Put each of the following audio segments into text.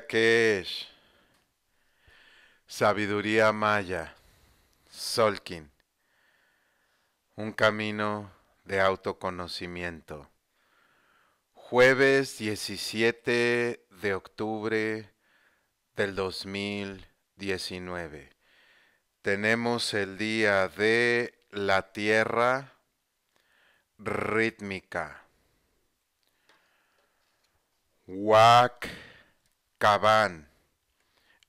que es Sabiduría Maya, Solkin, un camino de autoconocimiento. Jueves 17 de octubre del 2019. Tenemos el día de la tierra rítmica. Wack. Cabán,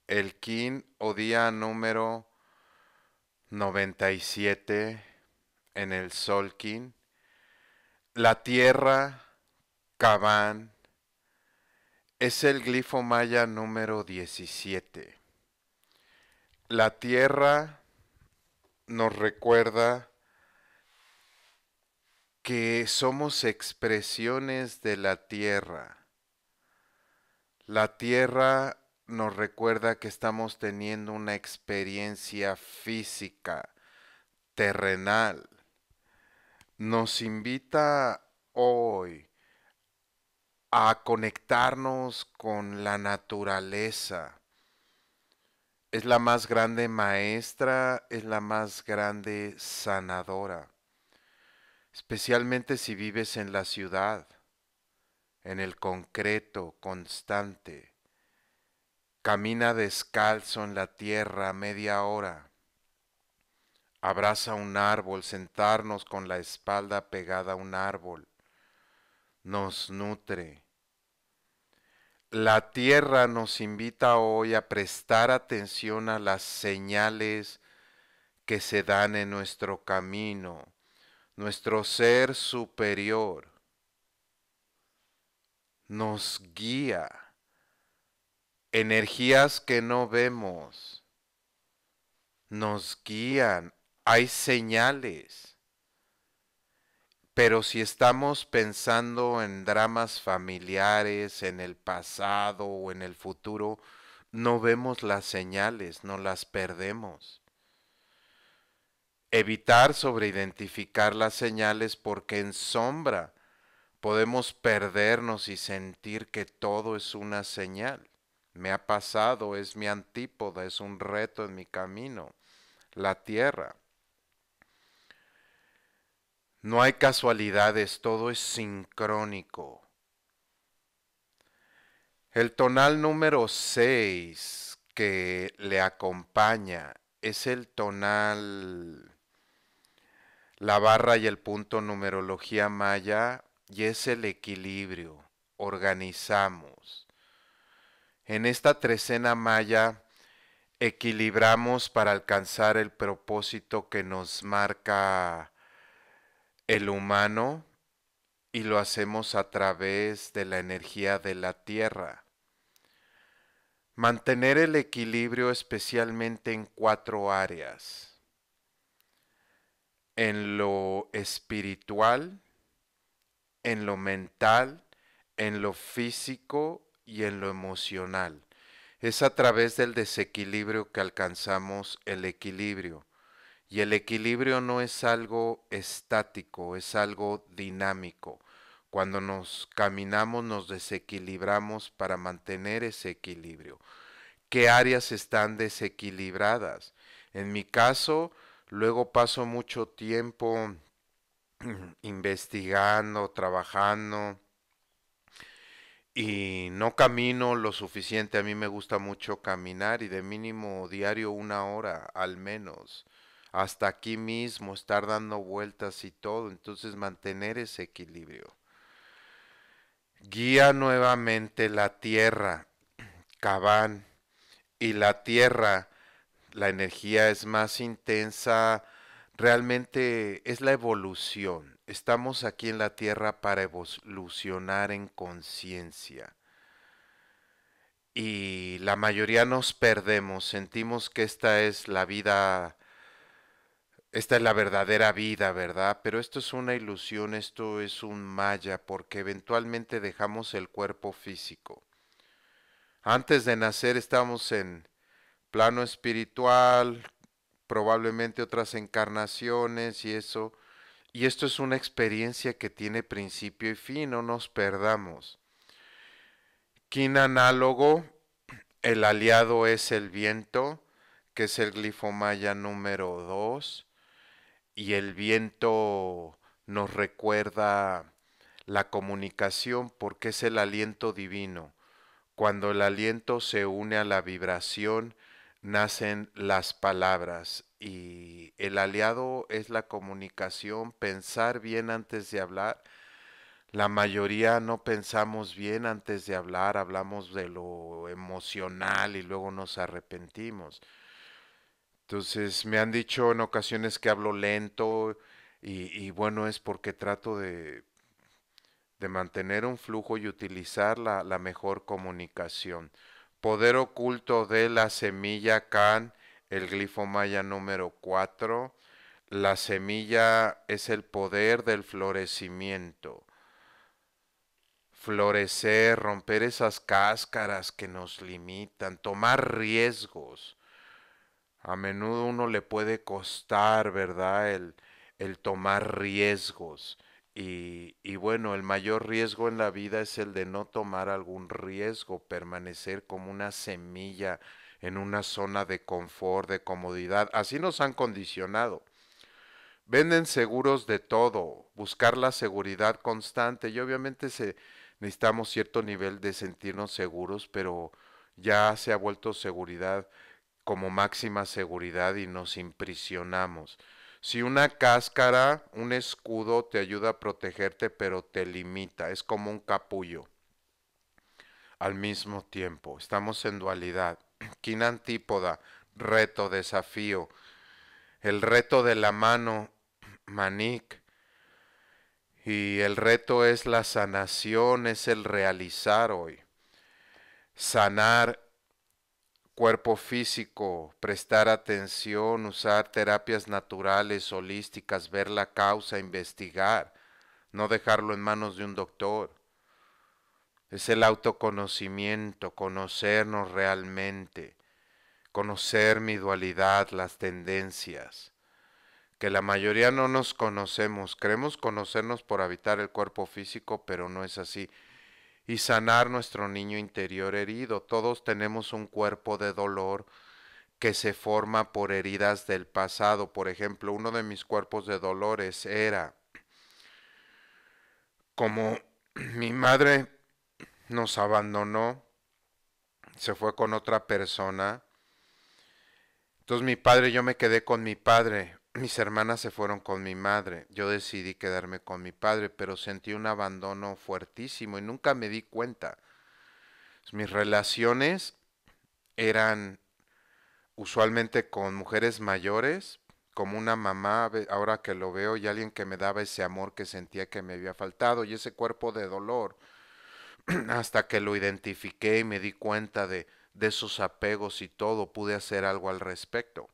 el Kin o día número 97 en el sol kin la tierra Cabán es el glifo maya número 17. La tierra nos recuerda que somos expresiones de la tierra la tierra nos recuerda que estamos teniendo una experiencia física, terrenal. Nos invita hoy a conectarnos con la naturaleza. Es la más grande maestra, es la más grande sanadora, especialmente si vives en la ciudad en el concreto constante. Camina descalzo en la tierra media hora. Abraza un árbol, sentarnos con la espalda pegada a un árbol. Nos nutre. La tierra nos invita hoy a prestar atención a las señales que se dan en nuestro camino. Nuestro ser superior nos guía. Energías que no vemos nos guían. Hay señales. Pero si estamos pensando en dramas familiares, en el pasado o en el futuro, no vemos las señales, no las perdemos. Evitar sobreidentificar las señales porque en sombra Podemos perdernos y sentir que todo es una señal. Me ha pasado, es mi antípoda, es un reto en mi camino, la tierra. No hay casualidades, todo es sincrónico. El tonal número 6 que le acompaña es el tonal, la barra y el punto numerología maya y es el equilibrio. Organizamos. En esta trecena maya equilibramos para alcanzar el propósito que nos marca el humano y lo hacemos a través de la energía de la tierra. Mantener el equilibrio especialmente en cuatro áreas. En lo espiritual, en lo mental, en lo físico y en lo emocional. Es a través del desequilibrio que alcanzamos el equilibrio. Y el equilibrio no es algo estático, es algo dinámico. Cuando nos caminamos nos desequilibramos para mantener ese equilibrio. ¿Qué áreas están desequilibradas? En mi caso, luego paso mucho tiempo investigando, trabajando y no camino lo suficiente. A mí me gusta mucho caminar y de mínimo diario una hora al menos. Hasta aquí mismo, estar dando vueltas y todo. Entonces mantener ese equilibrio. Guía nuevamente la tierra, Cabán. Y la tierra, la energía es más intensa, realmente es la evolución. Estamos aquí en la tierra para evolucionar en conciencia. Y la mayoría nos perdemos, sentimos que esta es la vida, esta es la verdadera vida, ¿verdad? Pero esto es una ilusión, esto es un maya, porque eventualmente dejamos el cuerpo físico. Antes de nacer estamos en plano espiritual, probablemente otras encarnaciones y eso. Y esto es una experiencia que tiene principio y fin, no nos perdamos. ¿quién análogo, el aliado es el viento, que es el glifo maya número 2, y el viento nos recuerda la comunicación porque es el aliento divino. Cuando el aliento se une a la vibración, nacen las palabras y el aliado es la comunicación, pensar bien antes de hablar. La mayoría no pensamos bien antes de hablar, hablamos de lo emocional y luego nos arrepentimos. Entonces me han dicho en ocasiones que hablo lento y, y bueno, es porque trato de, de, mantener un flujo y utilizar la, la mejor comunicación. Poder oculto de la semilla can, el glifo maya número 4. La semilla es el poder del florecimiento. Florecer, romper esas cáscaras que nos limitan, tomar riesgos. A menudo uno le puede costar, ¿verdad? El, el tomar riesgos. Y, bueno, el mayor riesgo en la vida es el de no tomar algún riesgo, permanecer como una semilla en una zona de confort, de comodidad. Así nos han condicionado. Venden seguros de todo, buscar la seguridad constante y obviamente necesitamos cierto nivel de sentirnos seguros, pero ya se ha vuelto seguridad como máxima seguridad y nos impresionamos. Si una cáscara, un escudo te ayuda a protegerte, pero te limita, es como un capullo. Al mismo tiempo, estamos en dualidad. Quina antípoda, reto, desafío. El reto de la mano, manic. Y el reto es la sanación, es el realizar hoy. Sanar cuerpo físico, prestar atención, usar terapias naturales, holísticas, ver la causa, investigar, no dejarlo en manos de un doctor. Es el autoconocimiento, conocernos realmente, conocer mi dualidad, las tendencias, que la mayoría no nos conocemos, creemos conocernos por habitar el cuerpo físico, pero no es así y sanar nuestro niño interior herido. Todos tenemos un cuerpo de dolor que se forma por heridas del pasado. Por ejemplo, uno de mis cuerpos de dolores era como mi madre nos abandonó, se fue con otra persona. Entonces mi padre, yo me quedé con mi padre. Mis hermanas se fueron con mi madre, yo decidí quedarme con mi padre, pero sentí un abandono fuertísimo y nunca me di cuenta. Mis relaciones eran usualmente con mujeres mayores, como una mamá, ahora que lo veo, y alguien que me daba ese amor que sentía que me había faltado y ese cuerpo de dolor, hasta que lo identifiqué y me di cuenta de, de esos apegos y todo, pude hacer algo al respecto.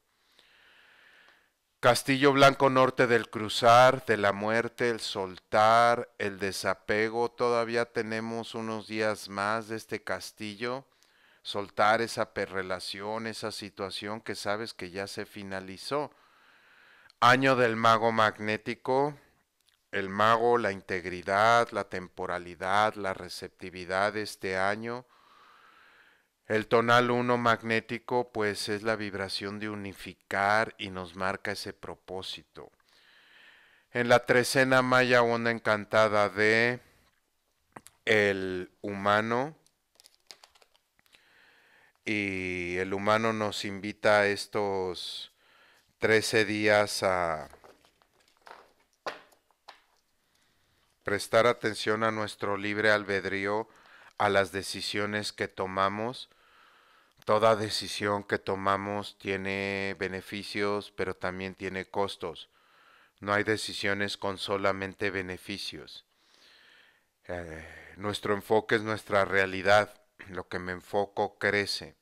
Castillo Blanco Norte del Cruzar, de la muerte, el soltar, el desapego. Todavía tenemos unos días más de este castillo. Soltar esa perrelación, esa situación que sabes que ya se finalizó. Año del mago magnético. El mago, la integridad, la temporalidad, la receptividad de este año el tonal 1 magnético pues es la vibración de unificar y nos marca ese propósito. En la trecena maya onda encantada de el humano y el humano nos invita a estos 13 días a prestar atención a nuestro libre albedrío, a las decisiones que tomamos toda decisión que tomamos tiene beneficios, pero también tiene costos. No hay decisiones con solamente beneficios. Eh, nuestro enfoque es nuestra realidad. Lo que me enfoco crece.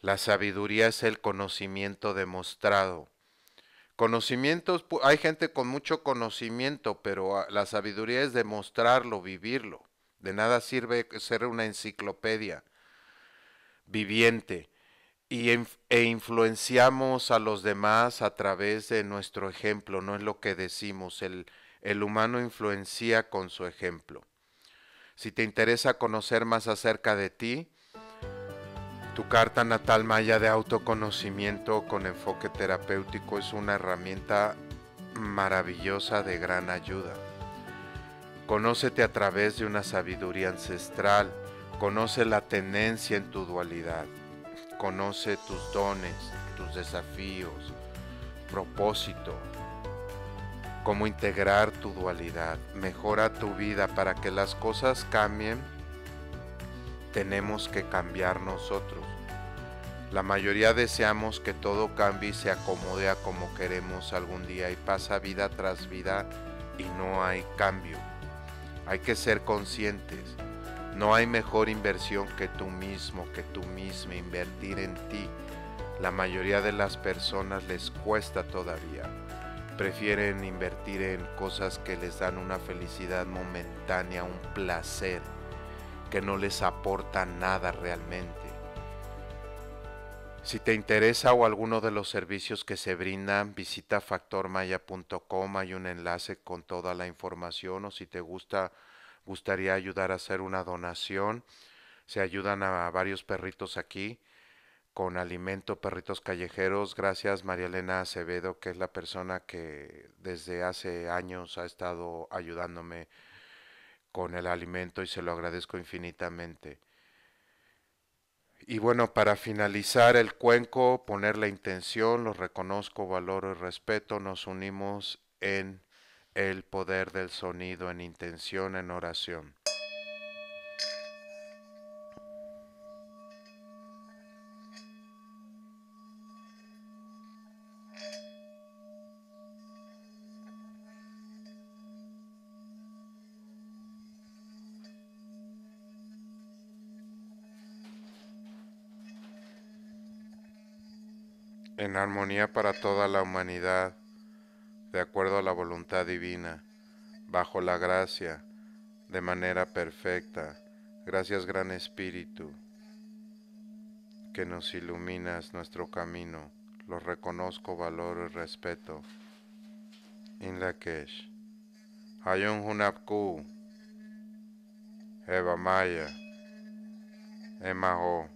La sabiduría es el conocimiento demostrado. Conocimientos, hay gente con mucho conocimiento, pero ah, la sabiduría es demostrarlo, vivirlo. De nada sirve ser una enciclopedia viviente y, e influenciamos a los demás a través de nuestro ejemplo, no es lo que decimos, el, el humano influencia con su ejemplo. Si te interesa conocer más acerca de ti, tu carta natal maya de autoconocimiento con enfoque terapéutico es una herramienta maravillosa de gran ayuda. Conócete a través de una sabiduría ancestral Conoce la tendencia en tu dualidad. Conoce tus dones, tus desafíos, propósito. Cómo integrar tu dualidad. Mejora tu vida para que las cosas cambien. Tenemos que cambiar nosotros. La mayoría deseamos que todo cambie y se acomode a como queremos algún día y pasa vida tras vida y no hay cambio. Hay que ser conscientes no hay mejor inversión que tú mismo, que tú misma, invertir en ti. La mayoría de las personas les cuesta todavía. Prefieren invertir en cosas que les dan una felicidad momentánea, un placer, que no les aporta nada realmente. Si te interesa o alguno de los servicios que se brindan, visita factormaya.com, hay un enlace con toda la información o si te gusta gustaría ayudar a hacer una donación. Se ayudan a varios perritos aquí con alimento, perritos callejeros. Gracias María Elena Acevedo, que es la persona que desde hace años ha estado ayudándome con el alimento y se lo agradezco infinitamente. Y bueno, para finalizar el cuenco, poner la intención, los reconozco, valoro y respeto, nos unimos en el poder del sonido en intención en oración. En armonía para toda la humanidad de acuerdo a la voluntad divina, bajo la gracia, de manera perfecta. Gracias Gran Espíritu, que nos iluminas nuestro camino. Lo reconozco, valor y respeto. la hay Ayun Hunapku. Eva Maya. Emaho.